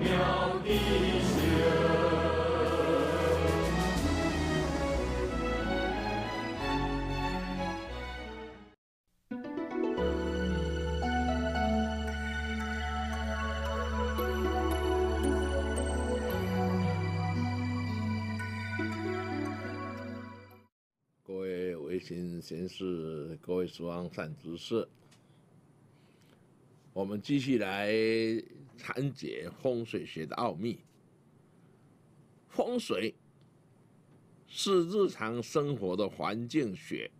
各位微信粉丝，各位书方善知识，我们继续来。参解风水学的奥秘。风水是日常生活的环境学，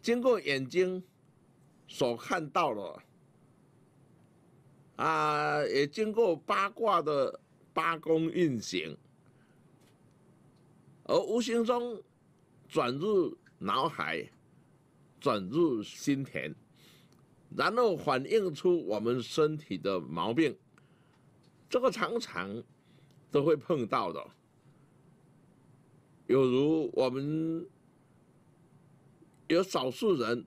经过眼睛所看到的，啊，也经过八卦的八宫运行，而无形中转入脑海，转入心田。然后反映出我们身体的毛病，这个常常都会碰到的。有如我们有少数人，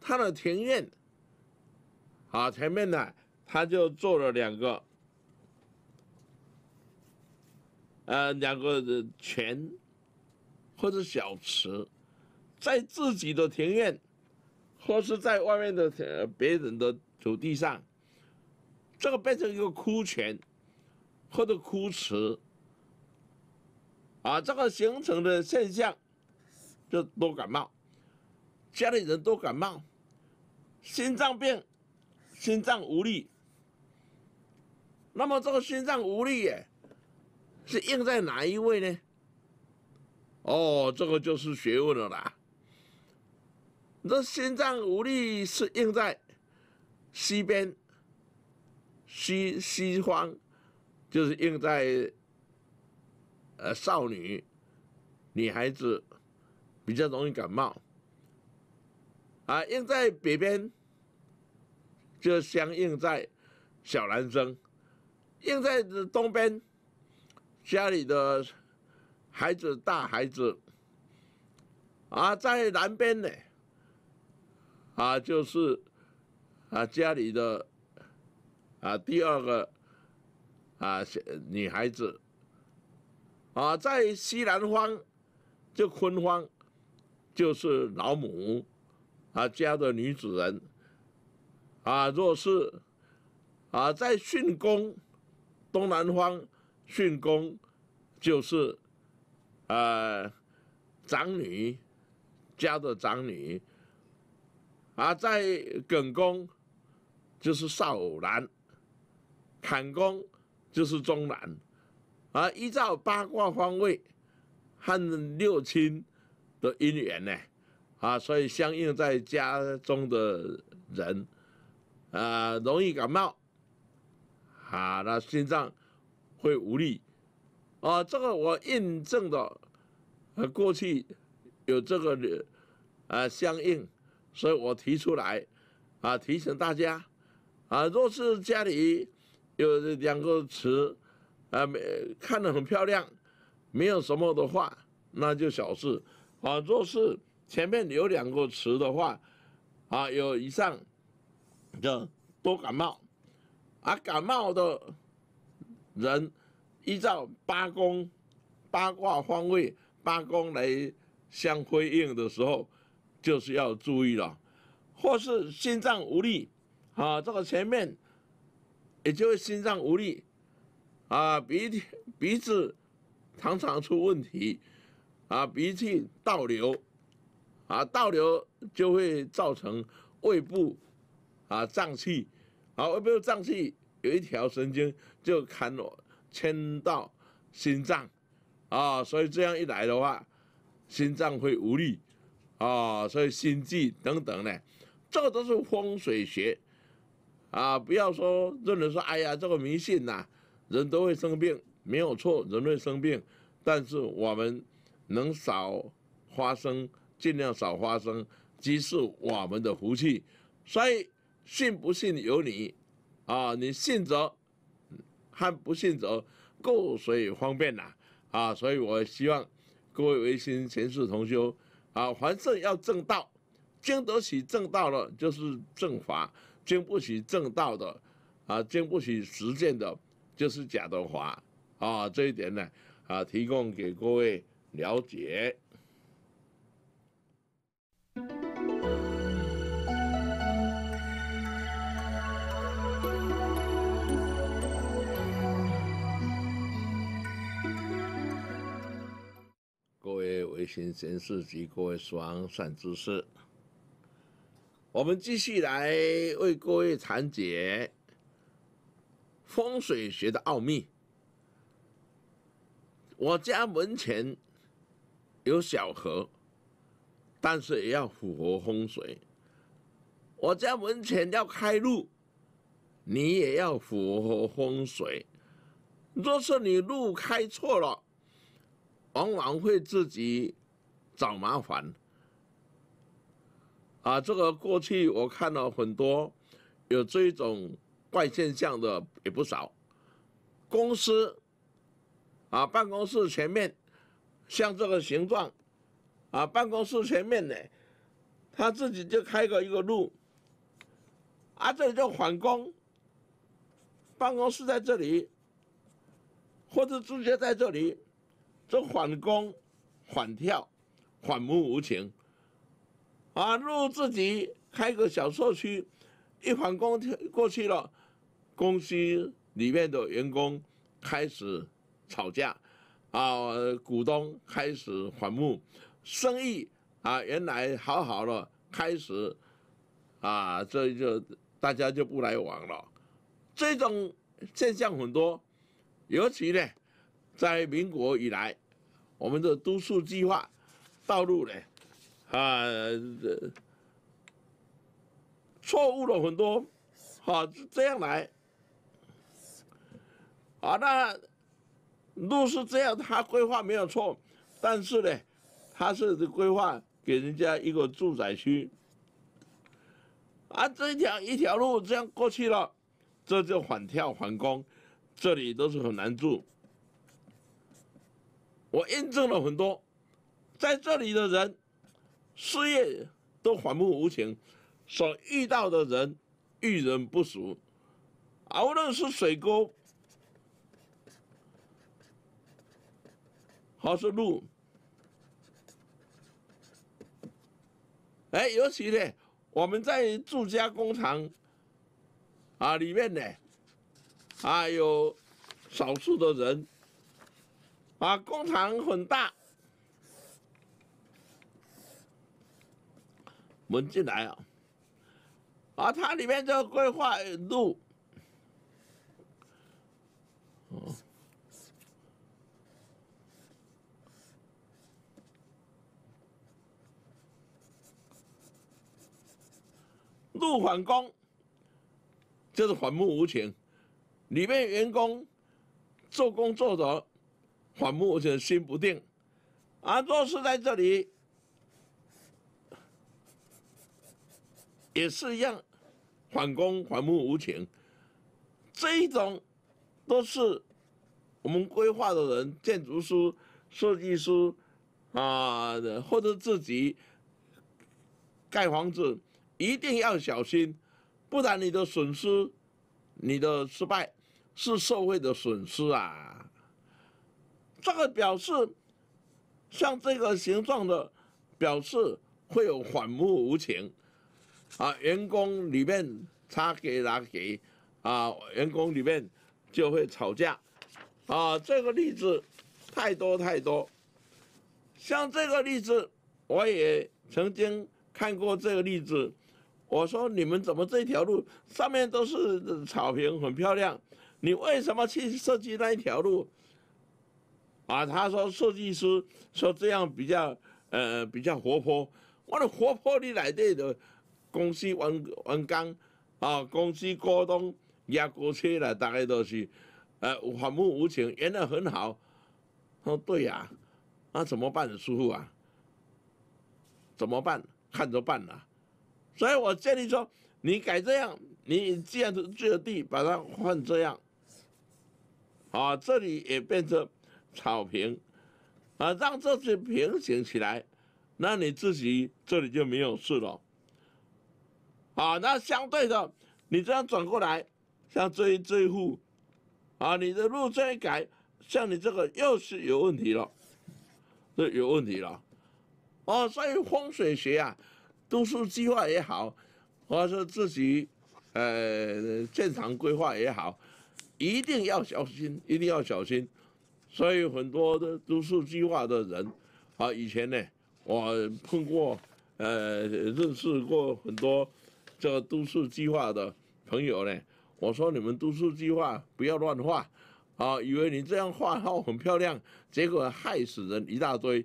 他的庭院，好，前面呢他就做了两个，呃，两个泉或者小池，在自己的庭院。或是在外面的呃别人的土地上，这个变成一个枯泉，或者枯池，啊，这个形成的现象，就多感冒，家里人都感冒，心脏病，心脏无力。那么这个心脏无力耶，是应在哪一位呢？哦，这个就是学问了啦。这心脏无力是应在西边，西西方，就是应在呃少女、女孩子比较容易感冒啊。应在北边就相应在小男生，应在东边家里的孩子、大孩子啊，在南边呢。啊，就是啊，家里的啊第二个啊女孩子啊，在西南方，就坤方，就是老母啊家的女主人啊，若是啊在巽宫，东南方巽宫，就是呃长女家的长女。啊，在耿宫就是少男，坎宫就是中男，啊，依照八卦方位和六亲的姻缘呢，啊，所以相应在家中的人，啊，容易感冒，啊，那心脏会无力，啊，这个我印证的啊，过去有这个啊相应。所以我提出来，啊，提醒大家，啊，若是家里有两个词，啊，没看得很漂亮，没有什么的话，那就小事，啊，若是前面有两个词的话，啊，有以上，的多感冒，啊，感冒的人依照八宫、八卦方位、八宫来相辉映的时候。就是要注意了，或是心脏无力，啊，这个前面，也就会心脏无力，啊，鼻鼻子常常出问题，啊，鼻涕倒流，啊，倒流就会造成胃部，啊，胀气，啊，胃部胀气有一条神经就砍牵到心脏，啊，所以这样一来的话，心脏会无力。啊，所以心计等等呢，这个都是风水学，啊，不要说认为说，哎呀，这个迷信呐，人都会生病，没有错，人会生病，但是我们能少发生，尽量少发生，即是我们的福气，所以信不信由你，啊，你信则，和不信则，各水方便呐，啊，所以我希望各位维新前世同修。啊，凡事要正道，经得起正道的，就是正法，经不起正道的，啊，经不起实践的，就是假的法。啊，这一点呢，啊，提供给各位了解。各位微新先丝及各位双善知识，我们继续来为各位讲解风水学的奥秘。我家门前有小河，但是也要符合风水。我家门前要开路，你也要符合风水。若是你路开错了，往往会自己找麻烦啊！这个过去我看到很多有这种怪现象的也不少。公司啊，办公室前面像这个形状啊，办公室前面呢，他自己就开个一个路啊，这里就缓工，办公室在这里，或者直接在这里。这反攻、反跳、反目无情，啊，如自己开个小社区，一反攻过去了，公司里面的员工开始吵架，啊，股东开始反目，生意啊，原来好好的开始，啊，这就大家就不来往了。这种现象很多，尤其呢，在民国以来。我们的都市计划道路呢，啊，错误了很多，好这样来，啊，那路是这样，他规划没有错，但是呢，他是规划给人家一个住宅区，啊，这一条一条路这样过去了，这就反跳反攻，这里都是很难住。我验证了很多，在这里的人，事业都反目无情，所遇到的人遇人不淑，啊，无论是水沟，还是路，哎，尤其呢，我们在住家工厂，啊，里面呢，啊，有少数的人。啊，工厂很大，门进来啊，啊，它里面这个规划路，路反工，就是反目无情，里面员工做工做得。缓木就心不定，啊，若是在这里也是一样，反攻反目无情，这一种都是我们规划的人、建筑师、设计师啊，或者自己盖房子一定要小心，不然你的损失、你的失败是社会的损失啊。这个表示，像这个形状的表示会有反目无情，啊，员工里面差给拿给，啊，员工里面就会吵架，啊，这个例子太多太多。像这个例子，我也曾经看过这个例子，我说你们怎么这条路上面都是草坪，很漂亮，你为什么去设计那一条路？啊，他说设计师说这样比较呃比较活泼，我的活泼你来的的，公司王员工啊，公司股东压过去了，大概都是呃反目无情演的很好。他说对呀，那怎么办，师傅啊？怎么办？看着办啦。所以我建议说，你改这样，你既然就就地把它换这样，啊，这里也变成。草坪，啊，让这些平行起来，那你自己这里就没有事了。啊，那相对的，你这样转过来，像这一这一户，啊，你的路这一改，像你这个又是有问题了，这有问题了。哦，所以风水学啊，都市计划也好，或者是自己，呃，现场规划也好，一定要小心，一定要小心。所以很多的都市计划的人，啊，以前呢，我碰过，呃，认识过很多这个都市计划的朋友呢。我说你们都市计划不要乱画，啊，以为你这样画好很漂亮，结果害死人一大堆，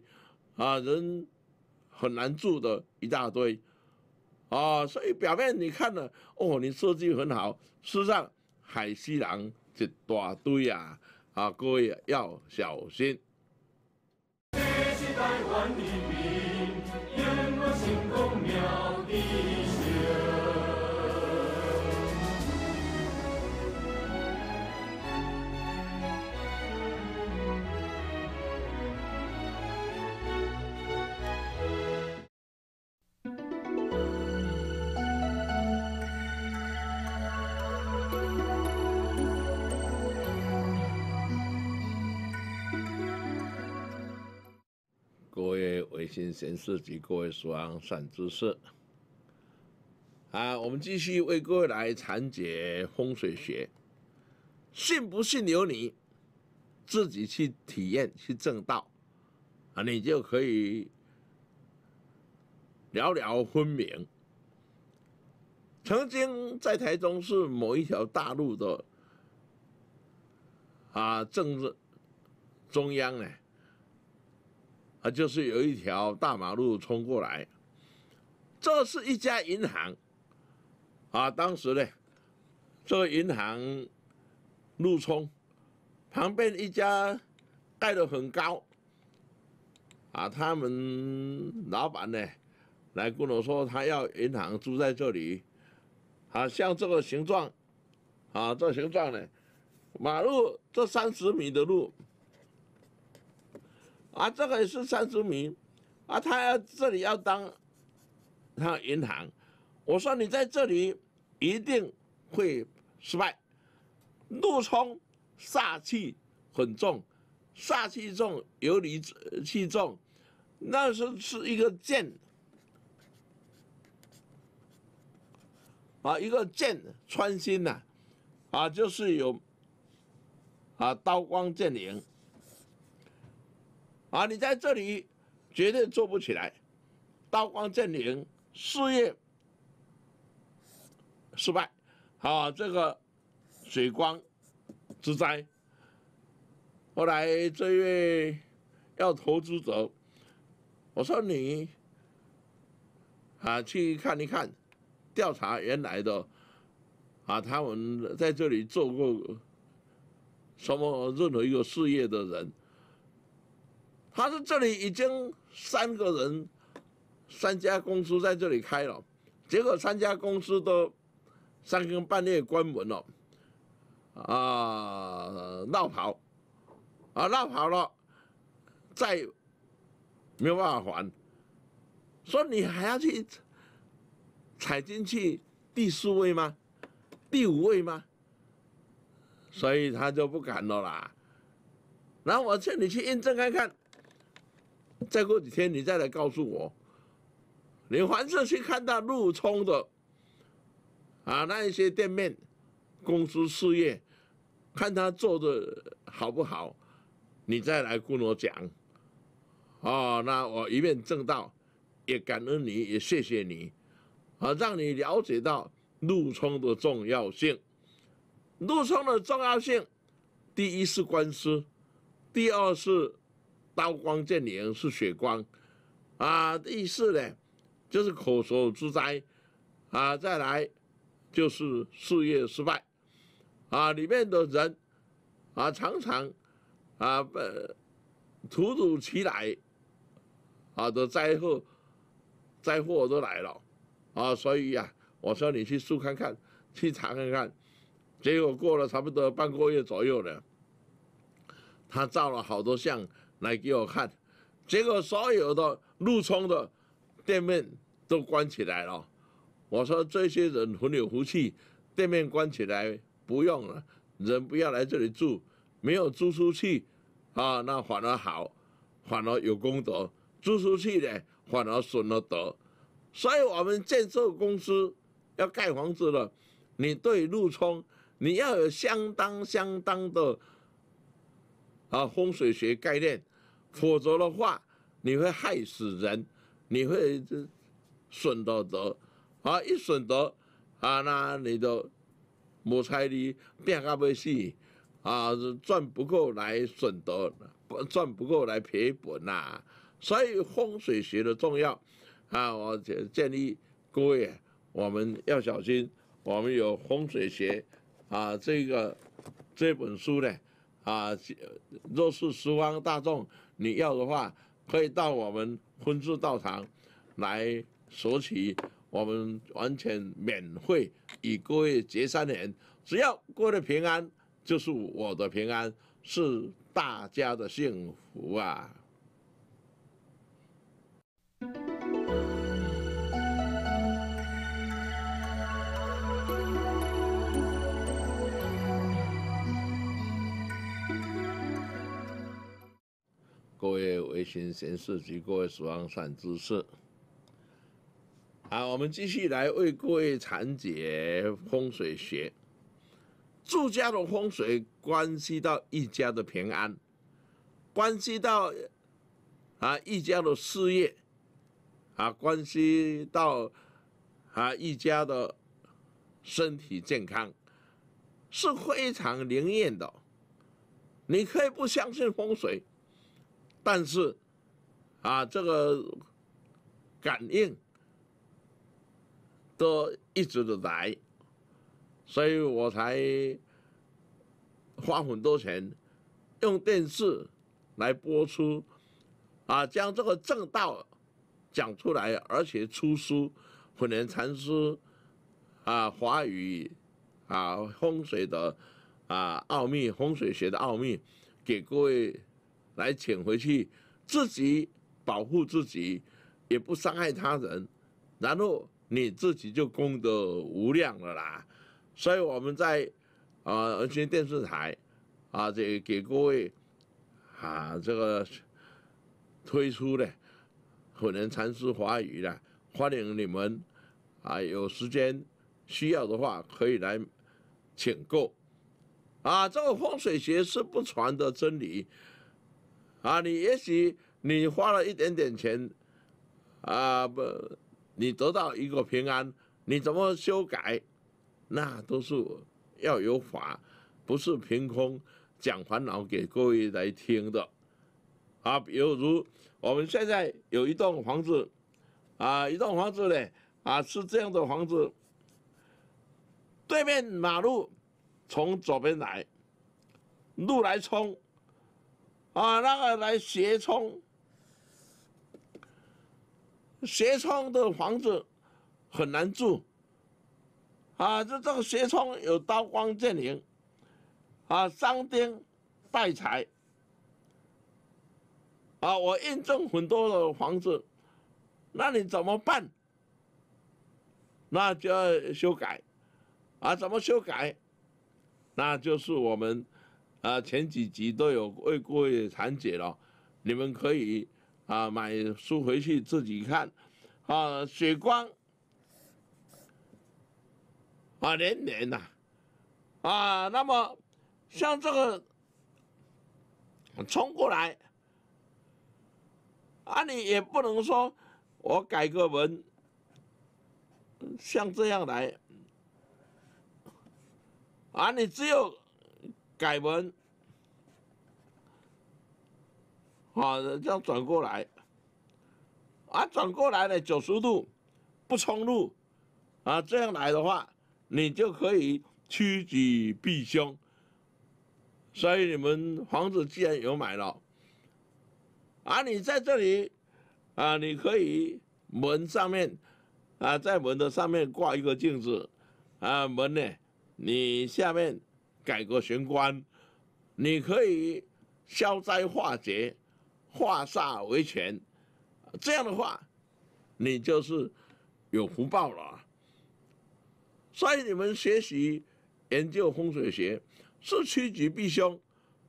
啊，人很难住的一大堆，啊，所以表面你看了，哦，你设计很好，事实上海西人这大堆呀。啊，各位要小心。新贤涉及各位书安善知识，啊，我们继续为各位来禅解风水学，信不信由你，自己去体验去证道，啊，你就可以了了分明。曾经在台中是某一条大路的，啊，政治中央呢？啊，就是有一条大马路冲过来，这是一家银行，啊，当时呢，这个银行路冲，旁边一家盖的很高，啊，他们老板呢来跟我说，他要银行租在这里，啊，像这个形状，啊，这形状呢，马路这三十米的路。啊，这个也是三十米，啊，他要这里要当，他银行，我说你在这里一定会失败，怒冲煞气很重，煞气重有理气重，那是是一个剑，啊，一个剑穿心呐，啊，就是有，啊，刀光剑影。啊，你在这里绝对做不起来，刀光剑影，事业失败，啊，这个水光之灾。后来这位要投资者，我说你啊，去看一看，调查原来的，啊，他们在这里做过什么任何一个事业的人。他说：“这里已经三个人，三家公司在这里开了，结果三家公司都三更半夜关门了，啊，闹跑，啊，闹跑了，再没有办法还，说你还要去踩进去第四位吗？第五位吗？所以他就不敢了啦。然后我劝你去验证看看。”再过几天你再来告诉我，你还是去看到陆冲的啊那一些店面、公司事业，看他做的好不好，你再来跟我讲。哦，那我一面正道，也感恩你，也谢谢你，啊，让你了解到陆冲的重要性。陆冲的重要性，第一是官司，第二是。刀光剑影是血光，啊，第四呢，就是口舌之灾，啊，再来就是事业失败，啊，里面的人，啊，常常，啊，不突如其来，啊的灾祸，灾祸都来了，啊，所以呀，我说你去数看看，去查看看，结果过了差不多半个月左右呢，他照了好多相。来给我看，结果所有的陆冲的店面都关起来了。我说这些人很有福气，店面关起来不用了，人不要来这里住，没有租出去，啊，那反而好，反而有功德；租出去呢，反而损了德。所以，我们建设公司要盖房子了，你对陆冲，你要有相当相当的。啊，风水学概念，否则的话，你会害死人，你会损到德，啊，一损德，啊，那你的没财力，变个要死，啊，赚不够来损德，赚不够来赔本呐，所以风水学的重要，啊，我建议各位，我们要小心，我们有风水学，啊，这个这本书呢。啊，若是十方大众，你要的话，可以到我们分寺道场来索取，我们完全免费，一各位结三年，只要过得平安，就是我的平安，是大家的幸福啊。各位微信贤士及各位死亡善知识，好，我们继续来为各位讲解风水学。住家的风水关系到一家的平安，关系到啊一家的事业，啊关系到啊一家的身体健康，是非常灵验的。你可以不相信风水。但是，啊，这个感应都一直的来，所以我才花很多钱用电视来播出，啊，将这个正道讲出来，而且出书，慧能禅师啊，华语啊，风水的啊奥秘，风水学的奥秘，给各位。来请回去，自己保护自己，也不伤害他人，然后你自己就功德无量了啦。所以我们在，呃，无线电视台，啊，这给各位，啊，这个推出的可能禅师华语的，欢迎你们，啊，有时间需要的话可以来请购，啊，这个风水学是不传的真理。啊，你也许你花了一点点钱，啊不，你得到一个平安，你怎么修改，那都是要有法，不是凭空讲烦恼给各位来听的，啊，比如我们现在有一栋房子，啊，一栋房子呢，啊，是这样的房子，对面马路从左边来，路来冲。啊，那个来斜冲，斜冲的房子很难住。啊，就这个斜冲有刀光剑影，啊伤丁败财，啊我印证很多的房子，那你怎么办？那就要修改，啊怎么修改？那就是我们。啊，前几集都有为各位讲解了，你们可以啊买书回去自己看，啊，血光，啊连连呐，啊，那么像这个冲过来，啊，你也不能说我改个文，像这样来，啊，你只有。改门，啊，这样转过来，啊，转过来了九十度，不冲入，啊，这样来的话，你就可以趋吉避凶。所以你们房子既然有买了，啊，你在这里，啊，你可以门上面，啊，在门的上面挂一个镜子，啊，门呢，你下面。改革玄关，你可以消灾化劫，化煞为权，这样的话，你就是有福报了。所以你们学习研究风水学，是趋吉避凶，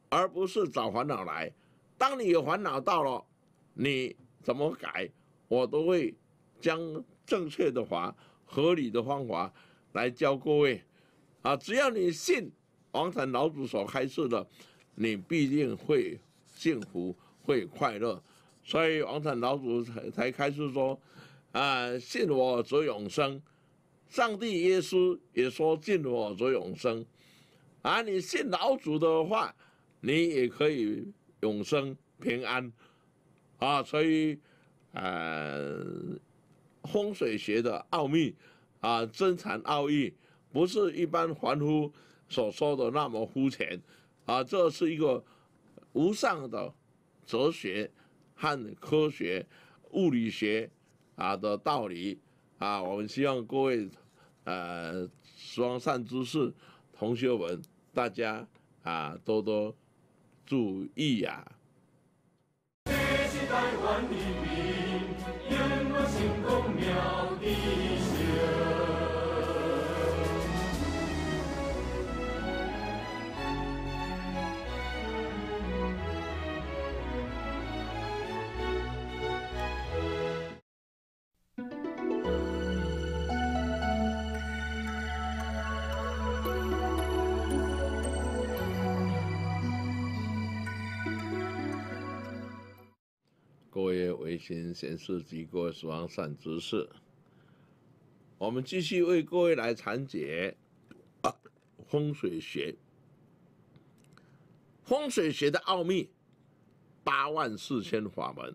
而不是找烦恼来。当你有烦恼到了，你怎么改，我都会将正确的法、合理的方法来教各位。啊，只要你信。王禅老祖所开示的，你必定会幸福、会快乐，所以王禅老祖才才开始说：“啊，信我则永生。”上帝耶稣也说：“信我则永生。”而你信老祖的话，你也可以永生平安。啊，所以，呃，风水学的奥秘，啊，真禅奥义，不是一般凡夫。所说的那么肤浅，啊，这是一个无上的哲学和科学物理学啊的道理啊，我们希望各位呃双善知识同学们大家啊多多注意呀。我也唯先显及各国，死亡善知事。我们继续为各位来讲解 风水学。风水学的奥秘，八万四千法门。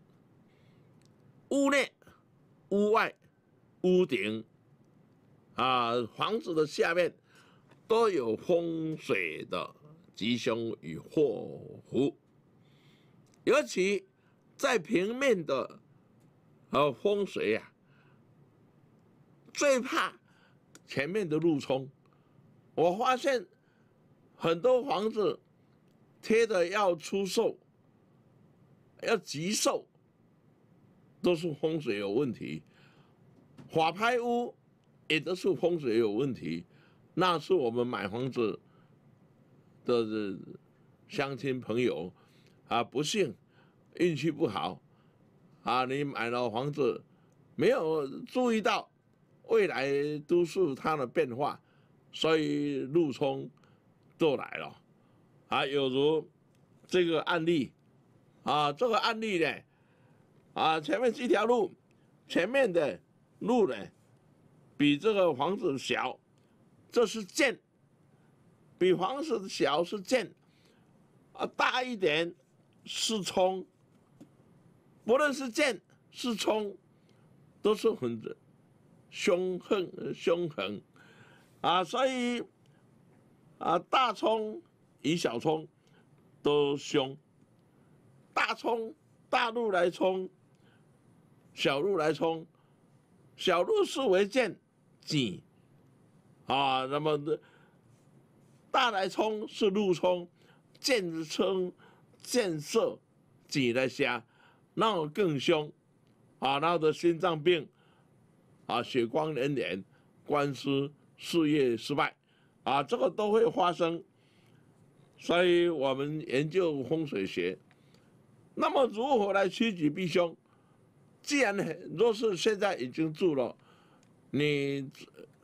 屋内、屋外、屋顶啊，房子的下面都有风水的吉凶与祸福，尤其。在平面的，呃，风水呀，最怕前面的路冲。我发现很多房子贴的要出售，要急售，都是风水有问题。法拍屋也都是风水有问题，那是我们买房子的乡亲朋友啊，不幸。运气不好，啊，你买了房子，没有注意到未来都市它的变化，所以路冲就来了，啊，有如这个案例，啊，这个案例呢，啊，前面一条路，前面的路呢，比这个房子小，这是建，比房子小是建，啊，大一点是冲。不论是剑是冲，都是很凶狠凶狠啊！所以啊，大冲与小冲都凶。大冲大路来冲，小路来冲，小路是为剑戟啊。那么大来冲是路冲，剑冲建射戟来下。闹更凶，啊，闹得心脏病，啊，血光连连，官司事业失败，啊，这个都会发生。所以我们研究风水学，那么如何来趋吉避凶？既然若是现在已经住了，你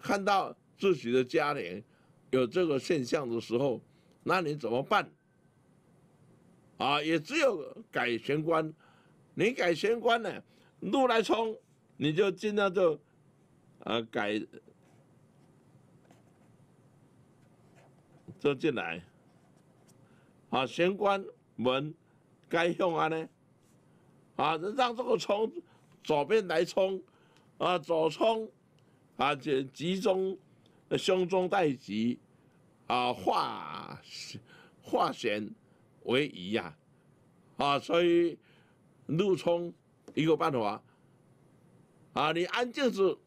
看到自己的家里有这个现象的时候，那你怎么办？啊，也只有改玄关。你改玄关呢，路来冲，你就尽量就，啊改，就进来，啊玄关门，该用啊呢，啊让这个冲左边来冲，啊左冲，啊集集中，胸中带吉，啊化化险为夷呀，啊所以。怒冲一个办法啊，你安镜子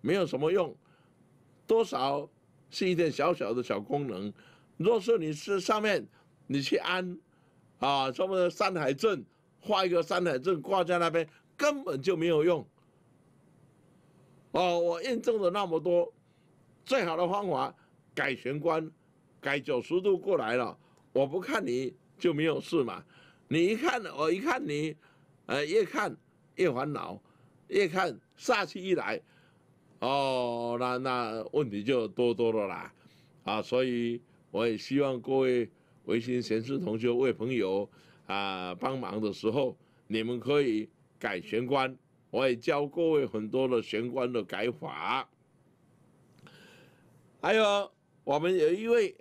没有什么用，多少是一点小小的小功能。若是你是上面你去安啊，什么山海镇，画一个山海镇挂在那边，根本就没有用哦。我验证了那么多，最好的方法改玄关，改九十度过来了，我不看你就没有事嘛。你一看我一看你。呃，越看越烦恼，越看煞气一来，哦，那那问题就多多了啦，啊，所以我也希望各位为新贤士同学、为朋友啊帮忙的时候，你们可以改玄关，我也教各位很多的玄关的改法，还有我们有一位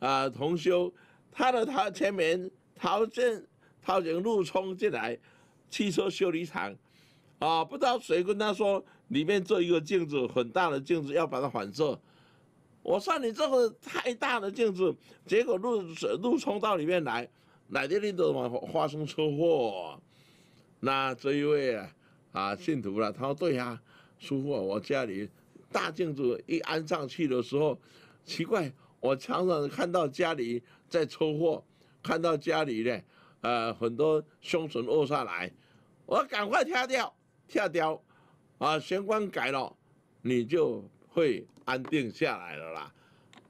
啊同修，他的他签名陶进陶建禄冲进来。汽车修理厂，啊，不知道谁跟他说里面做一个镜子，很大的镜子要把它反射。我说你这个太大的镜子，结果路水路冲到里面来，哪你都往发生车祸。那这一位啊啊信徒了，他说对呀，师傅，我家里大镜子一安上去的时候，奇怪，我常常看到家里在车祸，看到家里呢，呃，很多凶神恶煞来。我赶快跳掉，跳掉，啊！玄关改了，你就会安定下来了啦。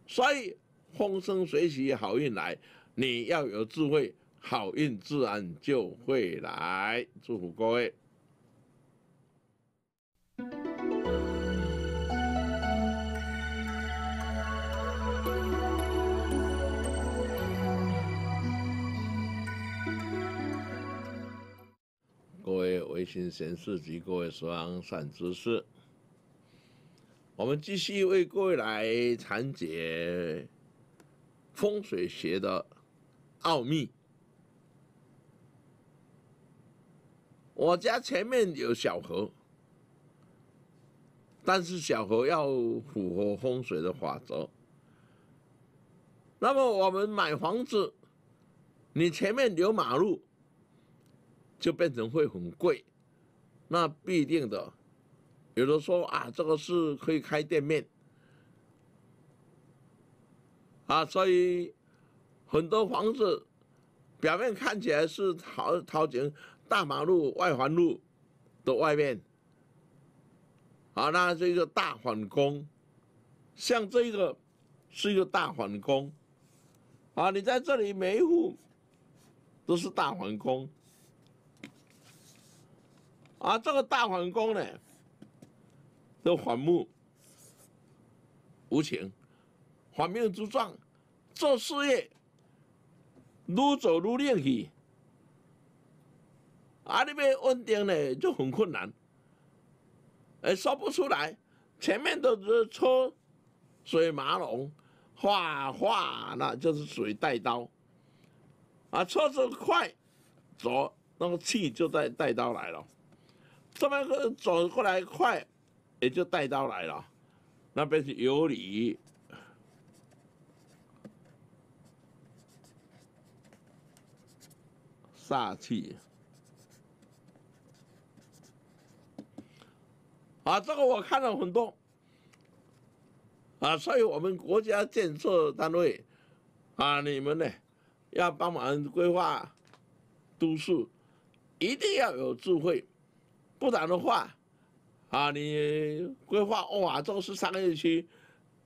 所以风生水起，好运来，你要有智慧，好运自然就会来。祝福各位。各位微行贤士及各位善知识，我们继续为各位来讲解风水学的奥秘。我家前面有小河，但是小河要符合风水的法则。那么我们买房子，你前面有马路。就变成会很贵，那必定的。有的说啊，这个是可以开店面，啊，所以很多房子表面看起来是好，桃井大马路、外环路的外面，啊，那这个大反宫，像这个是一个大反宫，啊，你在这里每一户都是大反宫。啊，这个大反攻呢，都反目无情，反面之状，做事业如走如练去，啊，你要稳定呢就很困难，哎，说不出来，前面都是车水马龙，哗哗，那就是属于带刀，啊，车子快，走，那个气就带带刀来了。这边个走过来快，也就带刀来了。那边是有理，煞气。啊，这个我看了很多。啊，所以我们国家建设单位，啊，你们呢，要帮忙规划都市，一定要有智慧。不然的话，啊，你规划哇，都是商业区，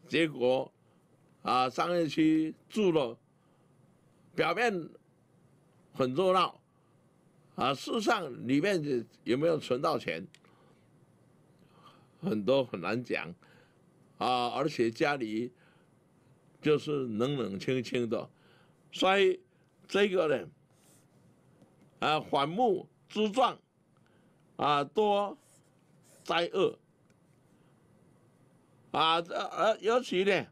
结果，啊，商业区住了，表面，很热闹，啊，事实上里面有没有存到钱，很多很难讲，啊，而且家里，就是冷冷清清的，所以这个呢，啊，反目之状。啊，多灾厄啊！这啊，尤其呢，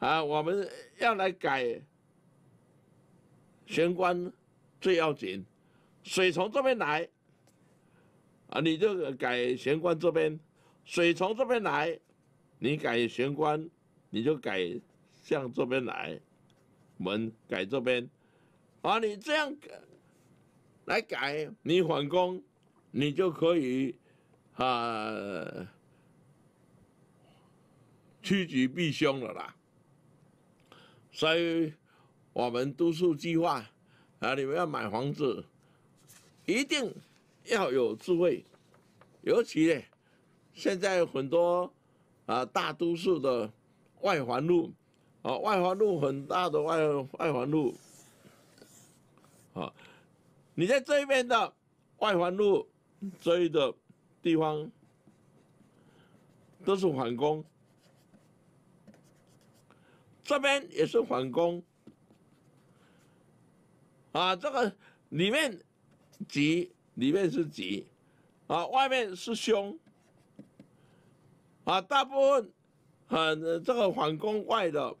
啊，我们要来改玄关最要紧。水从这边来啊，你就改玄关这边。水从这边来，你改玄关，你就改向这边来，门改这边啊。你这样。来改你反攻，你就可以啊趋吉避凶了啦。所以我们都市计划啊，你们要买房子，一定要有智慧。尤其现在很多啊，大都市的外环路啊，外环路很大的外外环路啊。你在这一边的外环路这一的地方都是反攻，这边也是反攻啊。这个里面吉，里面是吉啊，外面是凶啊。大部分啊，这个反攻外的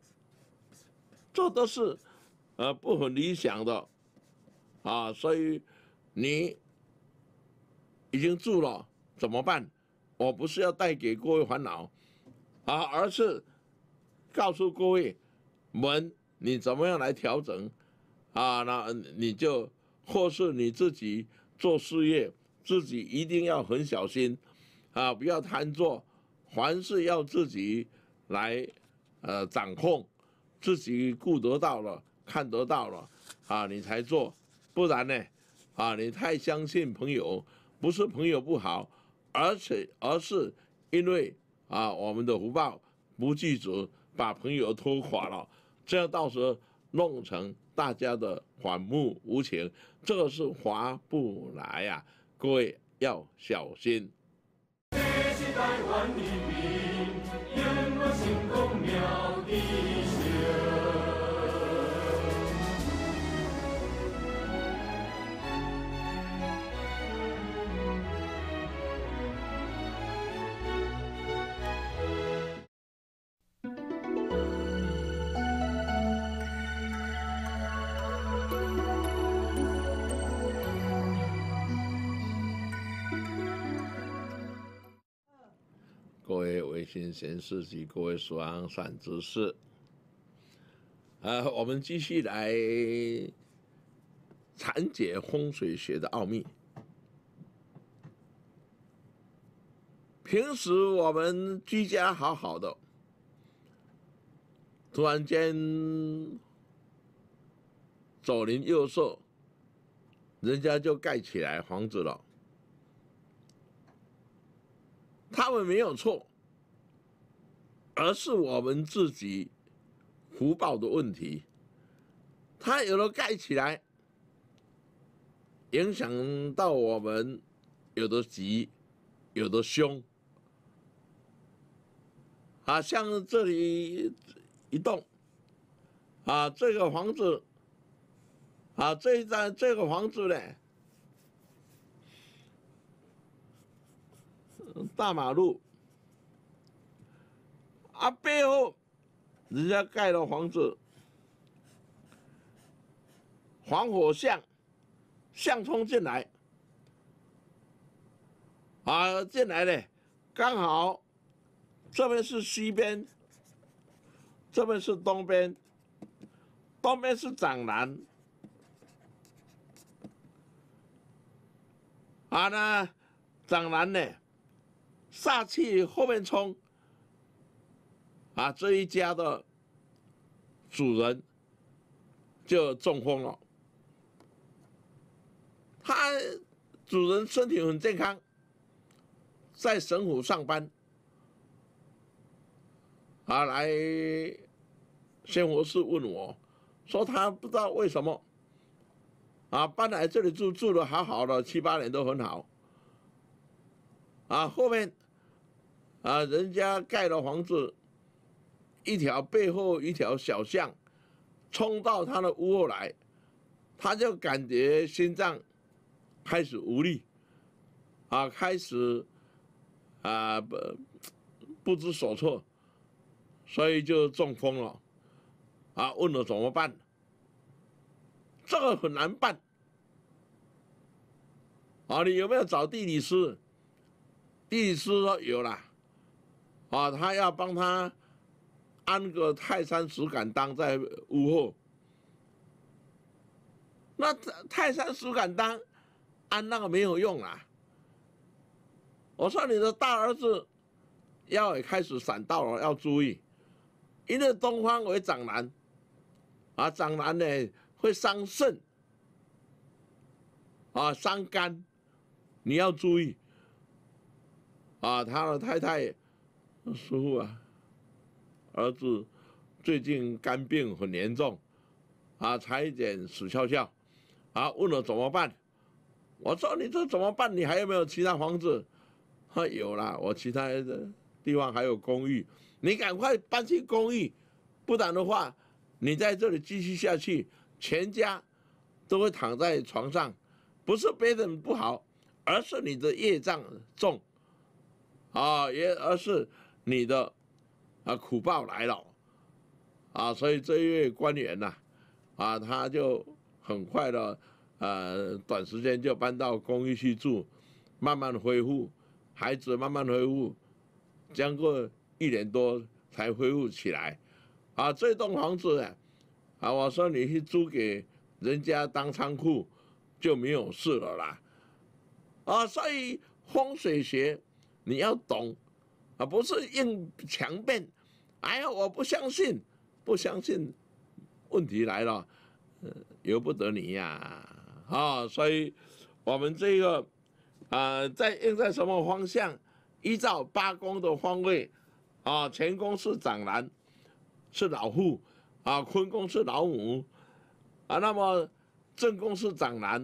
这都是呃不很理想的。啊，所以你已经住了怎么办？我不是要带给各位烦恼啊，而是告诉各位们你怎么样来调整啊？那你就或是你自己做事业，自己一定要很小心啊，不要贪做，凡事要自己来呃掌控，自己顾得到了，看得到了啊，你才做。不然呢？啊，你太相信朋友，不是朋友不好，而且而是因为啊，我们的福报不具足，把朋友拖垮了，这样到时候弄成大家的反目无情，这个是划不来呀！各位要小心。心贤士及各位书生善知识，啊，我们继续来禅解风水学的奥秘。平时我们居家好好的，突然间左邻右舍人家就盖起来房子了，他们没有错。而是我们自己福报的问题，它有的盖起来，影响到我们有的急，有的凶。啊，像这里一栋，啊，这个房子，啊，这张这个房子呢，大马路。啊，背后人家盖了房子，防火巷，巷冲进来，啊，进来嘞，刚好这边是西边，这边是东边，东边是长南，啊那长南呢，煞气后面冲。啊，这一家的主人就中风了。他主人身体很健康，在神府上班。啊，来仙佛寺问我说，他不知道为什么啊搬来这里住住的好好的，七八年都很好。啊，后面啊人家盖了房子。一条背后一条小巷，冲到他的屋后来，他就感觉心脏开始无力，啊，开始啊不不知所措，所以就中风了，啊，问了怎么办？这个很难办，啊，你有没有找地理师？地理师说有了，啊，他要帮他。安个泰山石敢当在屋后，那泰山石敢当安那个没有用啊！我说你的大儿子要开始闪到了，要注意，因为东方为长男，啊长男呢会伤肾，啊伤肝，你要注意，啊他的太太师傅啊。儿子最近肝病很严重，啊，差点死翘翘，啊，问了怎么办？我说你这怎么办？你还有没有其他房子？他有啦，我其他的地方还有公寓，你赶快搬进公寓，不然的话，你在这里继续下去，全家都会躺在床上，不是别人不好，而是你的业障重，啊，也而是你的。啊，苦报来了，啊，所以这一位官员呐，啊，他就很快的，呃，短时间就搬到公寓去住，慢慢恢复，孩子慢慢恢复，将过一年多才恢复起来，啊，这栋房子，啊，我说你去租给人家当仓库就没有事了啦，啊，所以风水学你要懂，啊，不是硬强辩。哎呀，我不相信，不相信。问题来了，由不得你呀！啊，所以，我们这个，啊，在用在什么方向？依照八宫的方位，啊，乾宫是长男，是老父；啊，坤宫是老母；啊，那么正宫是长男；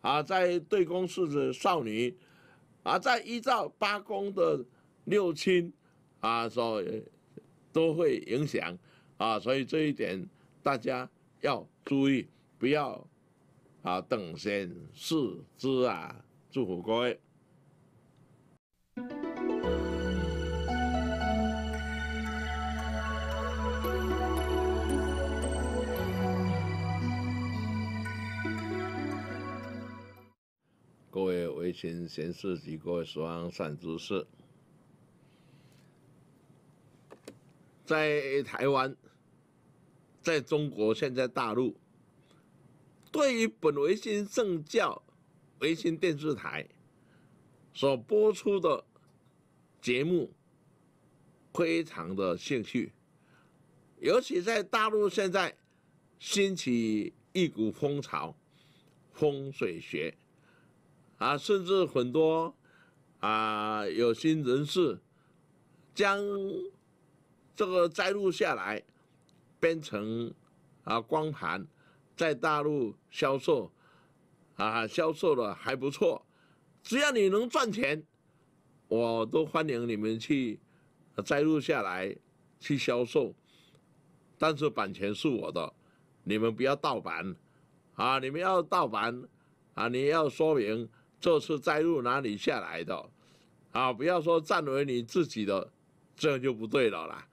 啊，在对宫是少女；啊，在依照八宫的六亲，啊，所。都会影响啊，所以这一点大家要注意，不要啊等闲视之啊，祝福各位。各位为清闲事及各位所安善之事。在台湾，在中国，现在大陆，对于本维新政教、维新电视台所播出的节目，非常的兴趣。尤其在大陆，现在兴起一股风潮，风水学，啊，甚至很多啊有心人士将。这个摘录下来，编成啊光盘，在大陆销售啊，销售的还不错。只要你能赚钱，我都欢迎你们去摘录下来去销售。但是版权是我的，你们不要盗版啊！你们要盗版啊，你要说明这次摘录哪里下来的啊，不要说占为你自己的，这样就不对了啦。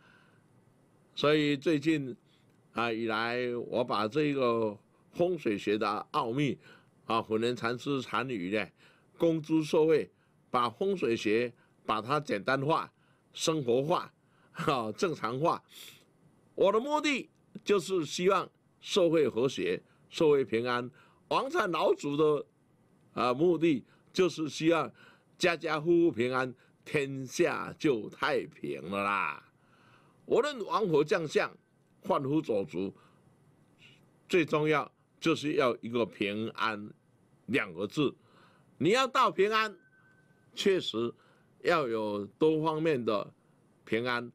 所以最近啊以来，我把这个风水学的奥秘啊，虎年禅师禅语的公诸社会，把风水学把它简单化、生活化、哈正常化。我的目的就是希望社会和谐、社会平安。王禅老祖的啊目的就是希望家家户户平安，天下就太平了啦。无论王侯将相，贩夫走卒，最重要就是要一个平安两个字。你要到平安，确实要有多方面的平安。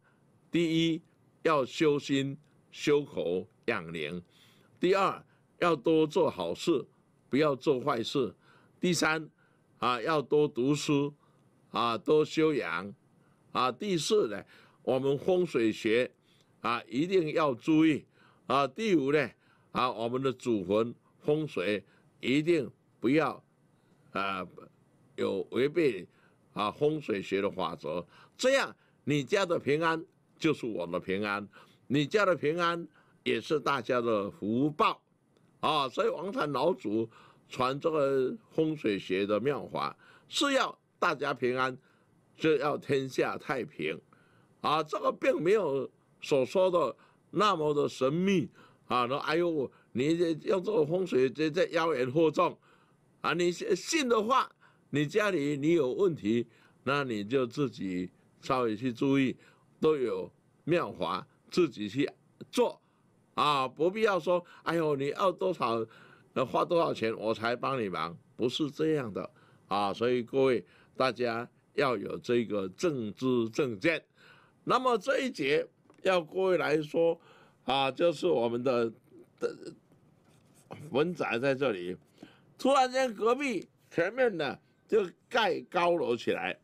第一，要修心、修口、养灵；第二，要多做好事，不要做坏事；第三，啊，要多读书，啊，多修养；啊，第四呢？我们风水学啊，一定要注意啊。第五呢啊，我们的祖坟风水一定不要啊有违背啊风水学的法则。这样你家的平安就是我的平安，你家的平安也是大家的福报啊。所以王禅老祖传这个风水学的妙法，是要大家平安，就要天下太平。啊，这个并没有所说的那么的神秘啊！那哎呦，你用这个风水在在妖言惑众啊！你信的话，你家里你有问题，那你就自己稍微去注意，都有妙法自己去做啊！不必要说哎呦，你要多少，花多少钱我才帮你忙，不是这样的啊！所以各位大家要有这个政治正见。那么这一节要各位来说，啊，就是我们的的文宅在这里，突然间隔壁前面的就盖高楼起来，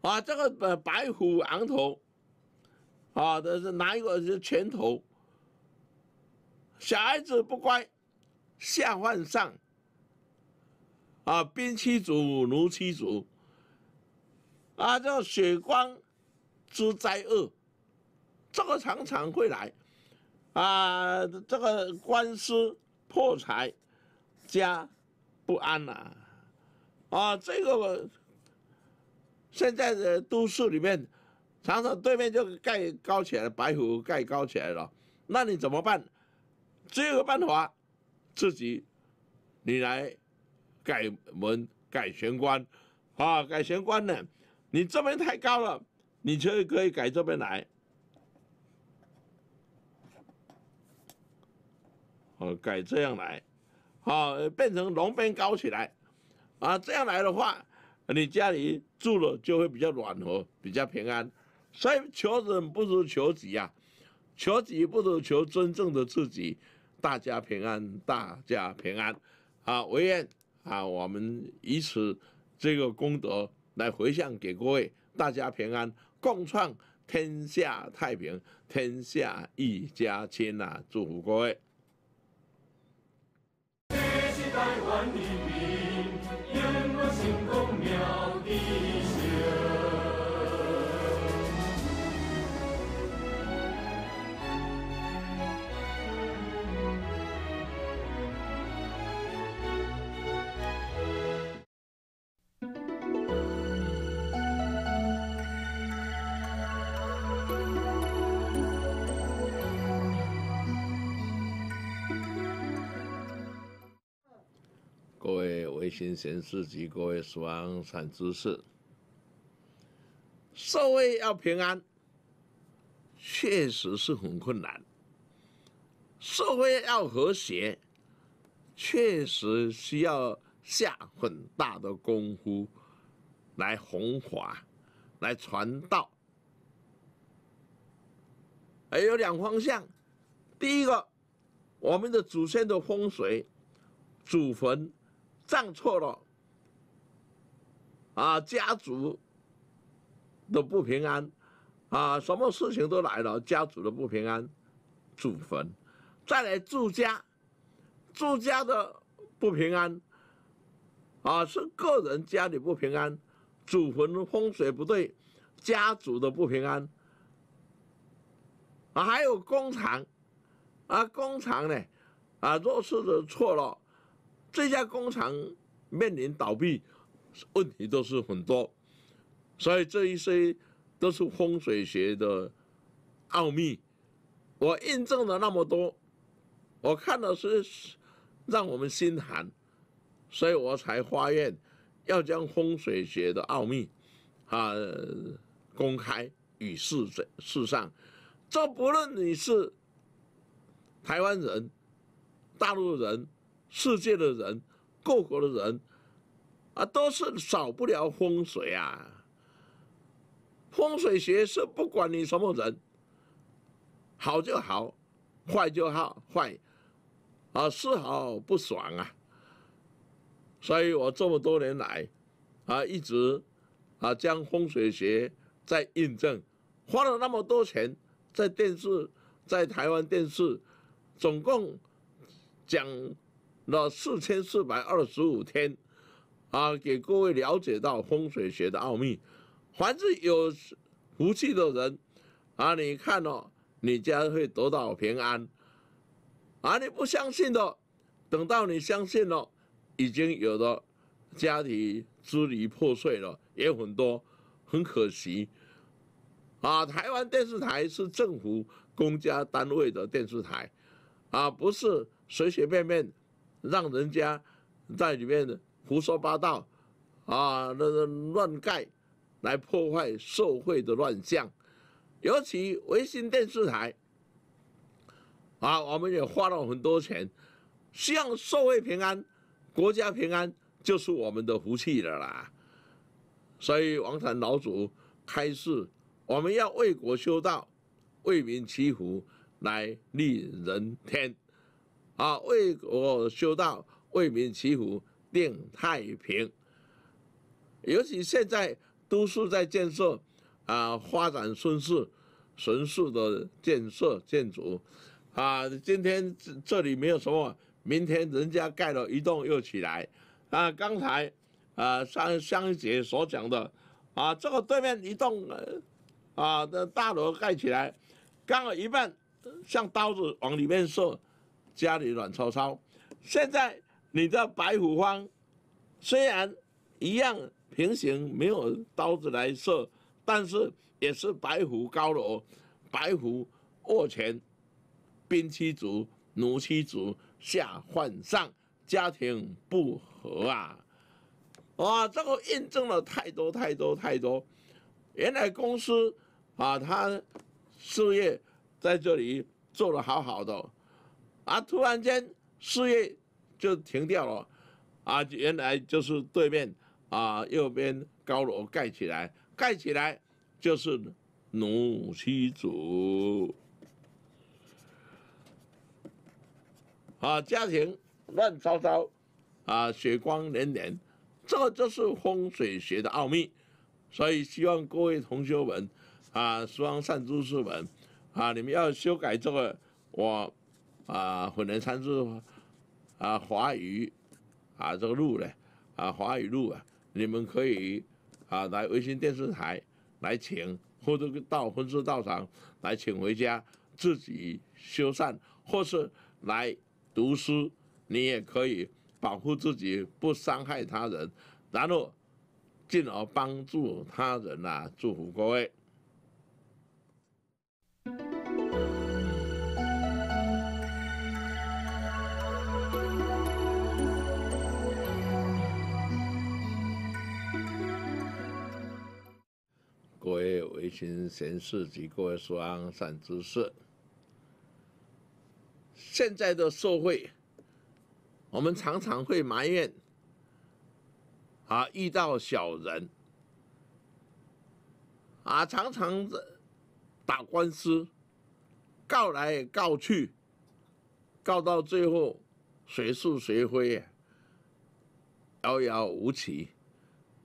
啊，这个白虎昂头，啊，这是拿一个拳头，小孩子不乖，下犯上，啊，兵妻主，奴妻主。啊，叫血光之灾厄，这个常常会来。啊，这个官司破财，家不安呐。啊，这个现在的都市里面，常常对面就盖高起来了，白虎盖高起来了，那你怎么办？只有办法，自己你来改门，改玄关，啊，改玄关呢。你这边太高了，你就可以改这边来，哦，改这样来，好变成龙边高起来，啊这样来的话，你家里住了就会比较暖和，比较平安。所以求人不如求己呀，求己不如求真正的自己。大家平安，大家平安。啊，我愿啊，我们以此这个功德。来回向给各位，大家平安，共创天下太平，天下一家亲啊！祝福各位。各位维新贤士及各位双善知识，社会要平安，确实是很困难；社会要和谐，确实需要下很大的功夫来弘法、来传道。还有两方向：第一个，我们的祖先的风水、祖坟。账错了，啊，家族的不平安，啊，什么事情都来了，家族的不平安，祖坟再来住家，住家的不平安，啊，是个人家里不平安，祖坟风水不对，家族的不平安，啊，还有工厂，啊，工厂呢，啊，做事的错了。这家工厂面临倒闭，问题都是很多，所以这一些都是风水学的奥秘，我印证了那么多，我看到是让我们心寒，所以我才发愿要将风水学的奥秘，啊，公开与世者世上，这不论你是台湾人、大陆人。世界的人，各国的人，啊，都是少不了风水啊。风水学是不管你什么人，好就好，坏就好坏，啊，丝毫不爽啊。所以我这么多年来，啊，一直啊，将风水学在印证，花了那么多钱在电视，在台湾电视，总共讲。那四千四百二十五天，啊，给各位了解到风水学的奥秘，凡是有福气的人，啊，你看哦，你将会得到平安，啊，你不相信的，等到你相信了，已经有的家庭支离破碎了，也有很多，很可惜，啊，台湾电视台是政府公家单位的电视台，啊，不是随随便便。让人家在里面胡说八道啊，那那乱盖来破坏社会的乱象。尤其维新电视台啊，我们也花了很多钱，希望社会平安，国家平安，就是我们的福气了啦。所以王禅老祖开示，我们要为国修道，为民祈福，来利人天。啊，为国修道，为民祈福，定太平。尤其现在都市在建设，啊，发展顺势，顺势的建设建筑，啊，今天这里没有什么，明天人家盖了一栋又起来。啊，刚才啊，相相姐所讲的，啊，这个对面一栋，啊，的大楼盖起来，刚好一半，像刀子往里面射。家里乱糟糟，现在你的白虎方虽然一样平行，没有刀子来射，但是也是白虎高楼，白虎握拳，兵妻足，奴妻足，下患上家庭不和啊！哇，这个印证了太多太多太多，原来公司啊，他事业在这里做得好好的。啊！突然间事业就停掉了，啊！原来就是对面啊右边高楼盖起来，盖起来就是奴妻主，啊，家庭乱糟糟，啊，血光连连，这就是风水学的奥秘。所以希望各位同学们，啊，双善诸师们，啊，你们要修改这个我。啊，可能参数啊华语啊这个路呢，啊华语路啊，你们可以啊来微信电视台来请，或者到婚事道场来请回家自己修缮，或是来读书，你也可以保护自己不伤害他人，然后进而帮助他人呐，祝福各位。行善事及各位做安善之事。现在的社会，我们常常会埋怨，啊，遇到小人，啊，常常的打官司，告来告去，告到最后，谁输谁非。遥遥无期。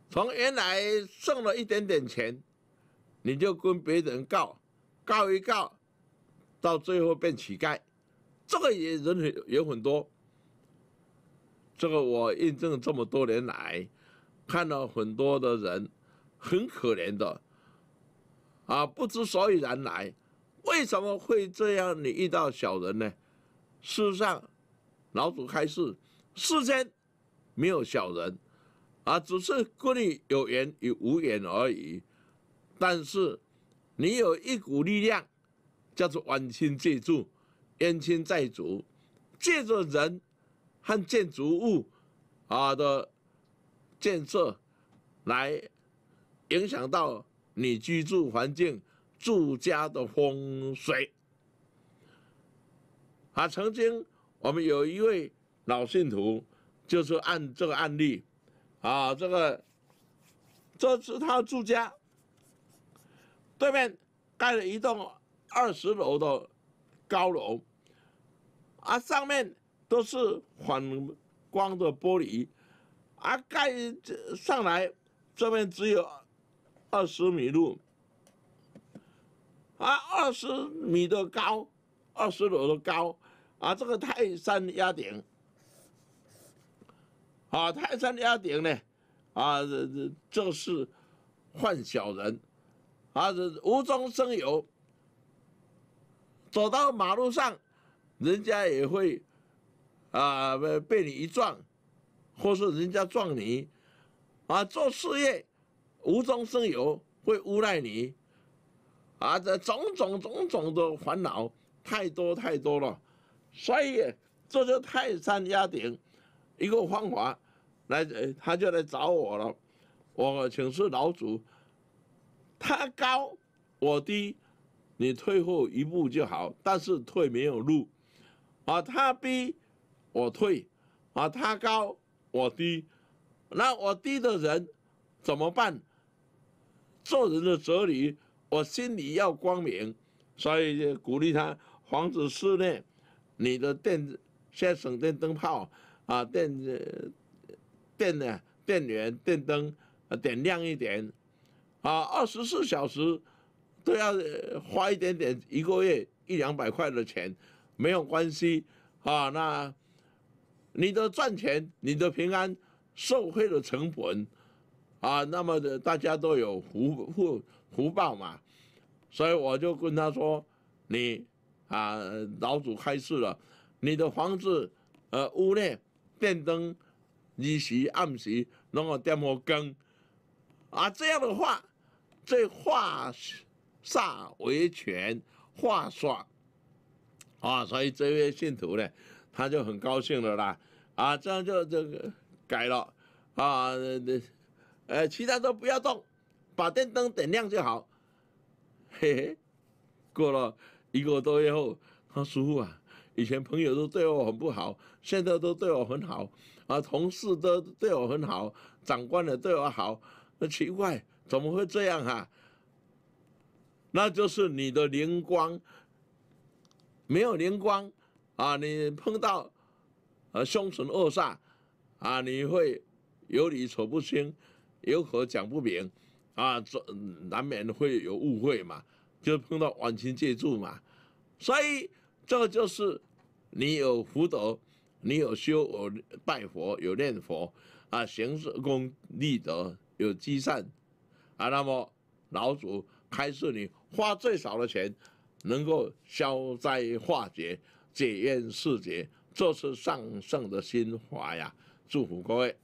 从原来剩了一点点钱。你就跟别人告，告一告，到最后变乞丐，这个也人有很多。这个我印证这么多年来，看到很多的人，很可怜的，啊，不知所以然来。为什么会这样？你遇到小人呢？事实上，老祖开示，世间没有小人，啊，只是跟你有缘与无缘而已。但是，你有一股力量，叫做“晚清借住，燕青债主”，借着人和建筑物，啊的建设，来影响到你居住环境住家的风水。啊，曾经我们有一位老信徒，就是按这个案例，啊，这个，这次他住家。对面盖了一栋二十楼的高楼，啊，上面都是反光的玻璃，啊，盖上来这边只有二十米路，啊，二十米的高，二十楼的高，啊，这个泰山压顶，啊，泰山压顶呢，啊，这这是换小人。啊，无中生有，走到马路上，人家也会啊被你一撞，或是人家撞你，啊，做事业无中生有会诬赖你，啊，这种种种种的烦恼太多太多了，所以这就泰山压顶，一个方法来他就来找我了，我请示老祖。他高我低，你退后一步就好，但是退没有路，啊，他逼我退，啊，他高我低，那我低的人怎么办？做人的哲理，我心里要光明，所以就鼓励他，防止室内你的电先省电灯泡啊，电电呢电源电灯啊点亮一点。啊，二十四小时都要花一点点，一个月一两百块的钱，没有关系啊。那你的赚钱，你的平安，受贿的成本啊，那么大家都有福福福报嘛。所以我就跟他说，你啊，老祖开示了，你的房子呃，屋内电灯日时暗时，弄个电火根，啊，这样的话。这化煞为权，化煞，啊，所以这位信徒呢，他就很高兴的啦，啊，这样就这个改了，啊，那，呃，其他都不要动，把电灯点亮就好，嘿嘿，过了一个多月后，他师傅啊，以前朋友都对我很不好，现在都对我很好，啊，同事都对我很好，长官也对我好，那奇怪。怎么会这样啊？那就是你的灵光没有灵光啊！你碰到凶神恶煞啊，你会有理说不清，有话讲不明啊，这难免会有误会嘛。就碰到晚清借助嘛，所以这就是你有福德，你有修有拜佛有念佛啊，行功立德有积善。啊，那么老祖开示你，花最少的钱，能够消灾化解、解怨释结，这是上圣的心怀呀！祝福各位。